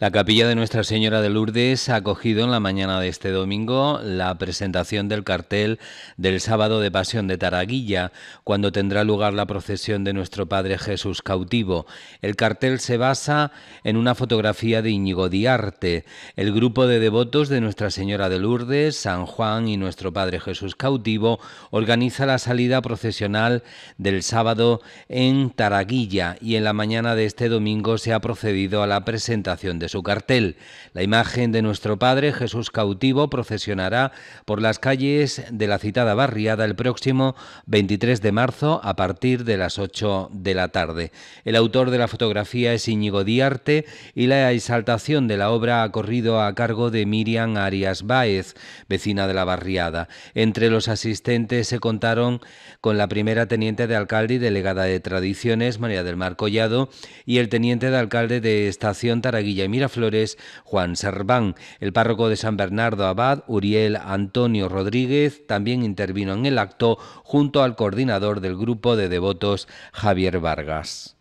La capilla de Nuestra Señora de Lourdes ha acogido en la mañana de este domingo la presentación del cartel del sábado de Pasión de Taraguilla, cuando tendrá lugar la procesión de nuestro Padre Jesús cautivo. El cartel se basa en una fotografía de Íñigo Diarte. El grupo de devotos de Nuestra Señora de Lourdes, San Juan y nuestro Padre Jesús cautivo organiza la salida procesional del sábado en Taraguilla y en la mañana de este domingo se ha procedido a la presentación de su cartel. La imagen de nuestro Padre Jesús cautivo procesionará por las calles de la citada barriada el próximo 23 de marzo a partir de las 8 de la tarde. El autor de la fotografía es Íñigo Diarte y la exaltación de la obra ha corrido a cargo de Miriam Arias Báez, vecina de la barriada. Entre los asistentes se contaron con la primera teniente de alcalde y delegada de tradiciones, María del Mar Collado, y el teniente de alcalde de Estación Taraguilla Miraflores, Juan Serván. El párroco de San Bernardo Abad, Uriel Antonio Rodríguez, también intervino en el acto junto al coordinador del grupo de devotos, Javier Vargas.